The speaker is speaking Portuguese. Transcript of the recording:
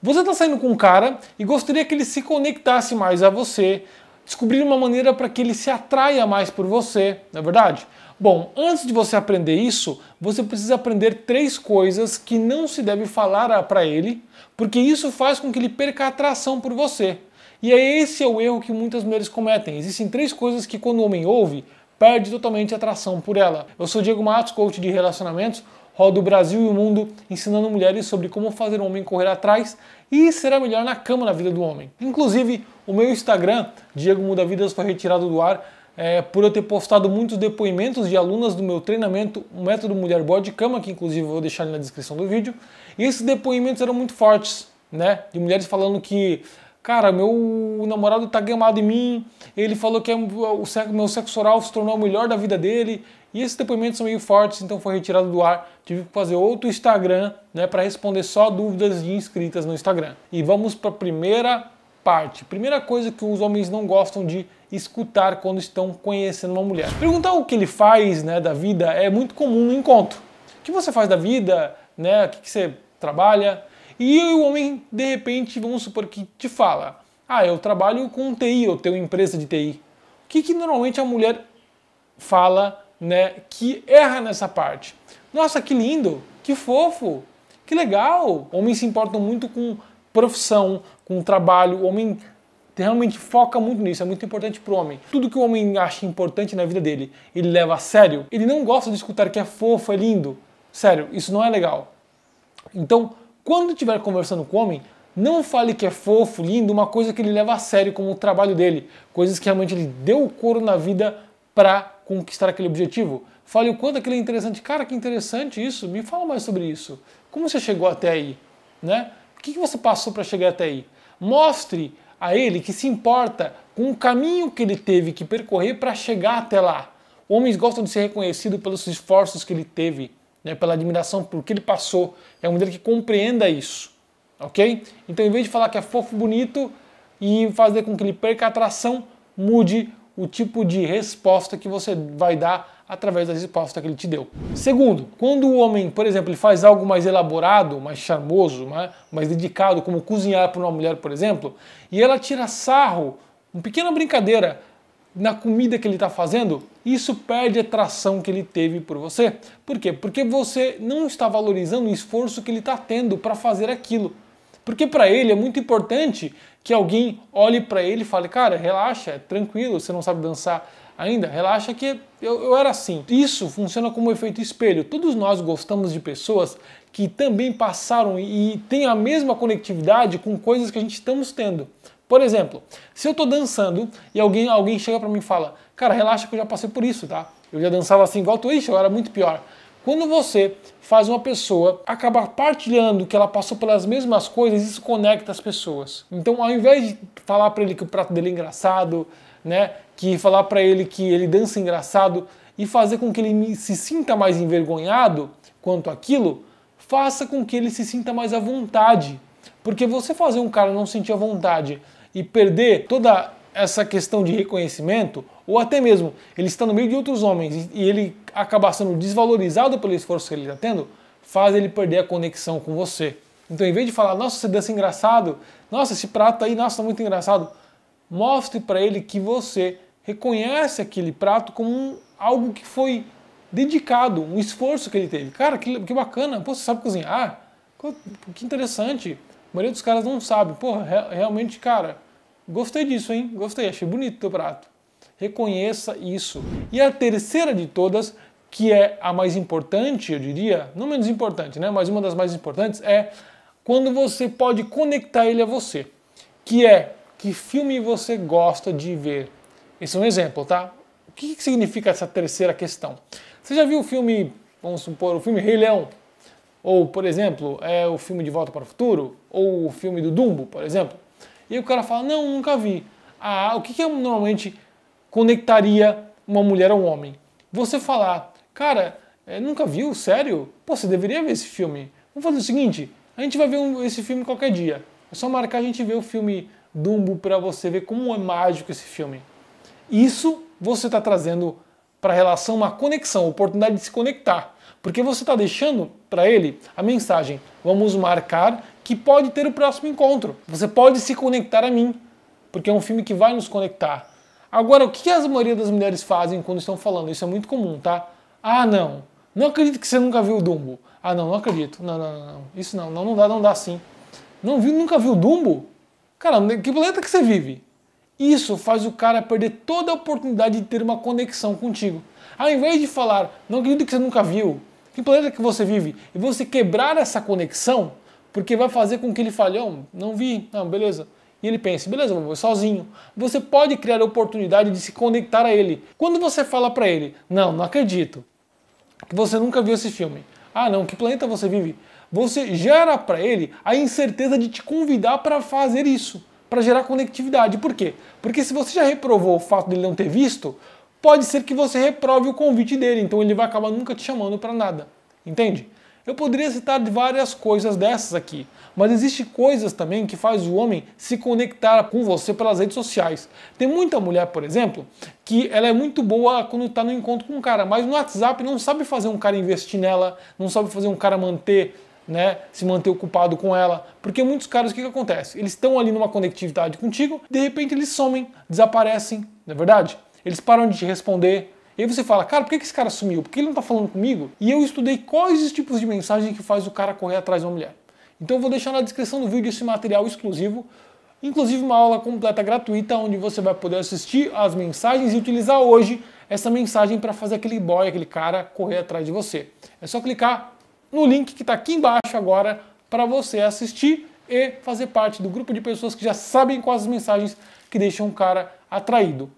Você está saindo com um cara e gostaria que ele se conectasse mais a você, descobrir uma maneira para que ele se atraia mais por você, não é verdade? Bom, antes de você aprender isso, você precisa aprender três coisas que não se deve falar para ele, porque isso faz com que ele perca a atração por você. E é esse é o erro que muitas mulheres cometem. Existem três coisas que quando o homem ouve, perde totalmente a atração por ela. Eu sou Diego Matos, coach de relacionamentos roda o Brasil e o mundo ensinando mulheres sobre como fazer o homem correr atrás e será melhor na cama na vida do homem. Inclusive, o meu Instagram, Diego Muda Vidas, foi retirado do ar é, por eu ter postado muitos depoimentos de alunas do meu treinamento, o método Mulher boa de Cama, que inclusive eu vou deixar ali na descrição do vídeo. E esses depoimentos eram muito fortes, né? De mulheres falando que Cara, meu namorado tá gamado em mim, ele falou que é, o meu sexo oral se tornou o melhor da vida dele. E esses depoimentos são meio fortes, então foi retirado do ar. Tive que fazer outro Instagram, né, para responder só dúvidas de inscritas no Instagram. E vamos para a primeira parte. Primeira coisa que os homens não gostam de escutar quando estão conhecendo uma mulher. Perguntar o que ele faz, né, da vida é muito comum no encontro. O que você faz da vida, né? O que, que você trabalha? E o homem, de repente, vamos supor que te fala: Ah, eu trabalho com TI, eu tenho empresa de TI. O que, que normalmente a mulher fala, né, que erra nessa parte? Nossa, que lindo, que fofo, que legal. Homens se importam muito com profissão, com trabalho. O homem realmente foca muito nisso, é muito importante para o homem. Tudo que o homem acha importante na vida dele, ele leva a sério. Ele não gosta de escutar que é fofo, é lindo. Sério, isso não é legal. Então, quando estiver conversando com o homem, não fale que é fofo, lindo, uma coisa que ele leva a sério como o trabalho dele, coisas que realmente ele deu o couro na vida para conquistar aquele objetivo. Fale o quanto aquilo é interessante. Cara, que interessante isso, me fala mais sobre isso. Como você chegou até aí? Né? O que você passou para chegar até aí? Mostre a ele que se importa com o caminho que ele teve que percorrer para chegar até lá. Homens gostam de ser reconhecidos pelos esforços que ele teve né, pela admiração por que ele passou. É uma mulher que compreenda isso, ok? Então, em vez de falar que é fofo, bonito e fazer com que ele perca a atração, mude o tipo de resposta que você vai dar através da resposta que ele te deu. Segundo, quando o homem, por exemplo, ele faz algo mais elaborado, mais charmoso, mais dedicado, como cozinhar para uma mulher, por exemplo, e ela tira sarro, uma pequena brincadeira, na comida que ele está fazendo, isso perde a tração que ele teve por você. Por quê? Porque você não está valorizando o esforço que ele está tendo para fazer aquilo. Porque para ele é muito importante que alguém olhe para ele e fale: Cara, relaxa, é tranquilo, você não sabe dançar ainda, relaxa que eu, eu era assim. Isso funciona como um efeito espelho. Todos nós gostamos de pessoas que também passaram e têm a mesma conectividade com coisas que a gente estamos tendo. Por exemplo, se eu estou dançando e alguém, alguém chega para mim e fala, cara, relaxa que eu já passei por isso, tá? Eu já dançava assim igual tu, isso, eu era muito pior. Quando você faz uma pessoa acabar partilhando que ela passou pelas mesmas coisas, isso conecta as pessoas. Então, ao invés de falar para ele que o prato dele é engraçado, né, que falar para ele que ele dança engraçado e fazer com que ele se sinta mais envergonhado quanto aquilo, faça com que ele se sinta mais à vontade. Porque você fazer um cara não sentir à vontade e perder toda essa questão de reconhecimento, ou até mesmo ele está no meio de outros homens e ele acaba sendo desvalorizado pelo esforço que ele está tendo, faz ele perder a conexão com você. Então, em vez de falar, nossa, você dança engraçado, nossa, esse prato aí, nossa, está muito engraçado, mostre para ele que você reconhece aquele prato como um, algo que foi dedicado, um esforço que ele teve. Cara, que, que bacana, Pô, você sabe cozinhar? Que interessante. A maioria dos caras não sabe. Porra, re realmente, cara, gostei disso, hein? Gostei, achei bonito o teu prato. Reconheça isso. E a terceira de todas, que é a mais importante, eu diria, não menos importante, né? Mas uma das mais importantes é quando você pode conectar ele a você. Que é que filme você gosta de ver. Esse é um exemplo, tá? O que significa essa terceira questão? Você já viu o filme, vamos supor, o filme Rei Leão? Ou, por exemplo, é o filme De Volta para o Futuro, ou o filme do Dumbo, por exemplo. E o cara fala, não, nunca vi. Ah, o que, que normalmente conectaria uma mulher a um homem? Você falar, cara, é, nunca viu? Sério? Pô, você deveria ver esse filme. Vamos fazer o seguinte, a gente vai ver um, esse filme qualquer dia. É só marcar a gente ver o filme Dumbo para você ver como é mágico esse filme. Isso você está trazendo para a relação uma conexão, oportunidade de se conectar. Porque você está deixando para ele a mensagem: vamos marcar que pode ter o próximo encontro. Você pode se conectar a mim, porque é um filme que vai nos conectar. Agora, o que as maioria das mulheres fazem quando estão falando? Isso é muito comum, tá? Ah, não. Não acredito que você nunca viu o Dumbo. Ah, não, não acredito. Não, não, não. Isso não, não, não dá, não dá sim. Não viu, nunca viu o Dumbo? Cara, que planeta que você vive? Isso faz o cara perder toda a oportunidade de ter uma conexão contigo. Ao invés de falar, não acredito que você nunca viu, que planeta que você vive, e você quebrar essa conexão, porque vai fazer com que ele fale, oh, não vi, não, beleza. E ele pensa, beleza, vou é sozinho. Você pode criar a oportunidade de se conectar a ele. Quando você fala para ele, não, não acredito, que você nunca viu esse filme. Ah, não, que planeta você vive? Você gera para ele a incerteza de te convidar para fazer isso para gerar conectividade. Por quê? Porque se você já reprovou o fato dele não ter visto, pode ser que você reprove o convite dele, então ele vai acabar nunca te chamando para nada. Entende? Eu poderia citar várias coisas dessas aqui, mas existe coisas também que faz o homem se conectar com você pelas redes sociais. Tem muita mulher, por exemplo, que ela é muito boa quando está no encontro com um cara, mas no WhatsApp não sabe fazer um cara investir nela, não sabe fazer um cara manter né, se manter ocupado com ela. Porque muitos caras, o que, que acontece? Eles estão ali numa conectividade contigo, de repente eles somem, desaparecem, não é verdade? Eles param de te responder. E aí você fala, cara, por que, que esse cara sumiu? Por que ele não está falando comigo? E eu estudei quais os tipos de mensagem que faz o cara correr atrás de uma mulher. Então eu vou deixar na descrição do vídeo esse material exclusivo, inclusive uma aula completa gratuita onde você vai poder assistir as mensagens e utilizar hoje essa mensagem para fazer aquele boy, aquele cara correr atrás de você. É só clicar no link que está aqui embaixo agora para você assistir e fazer parte do grupo de pessoas que já sabem quais as mensagens que deixam um cara atraído.